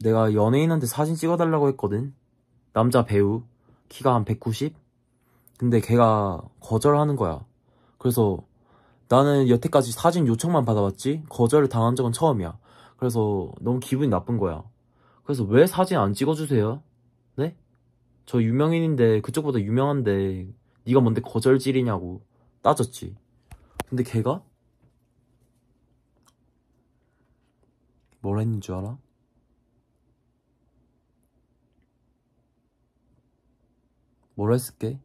내가 연예인한테 사진 찍어달라고 했거든. 남자 배우. 키가 한 190? 근데 걔가 거절하는 거야. 그래서 나는 여태까지 사진 요청만 받아왔지 거절을 당한 적은 처음이야. 그래서 너무 기분이 나쁜 거야. 그래서 왜 사진 안 찍어주세요? 네? 저 유명인인데 그쪽보다 유명한데 네가 뭔데 거절질이냐고 따졌지. 근데 걔가 뭐라 했는 지 알아? 뭐라 했을게?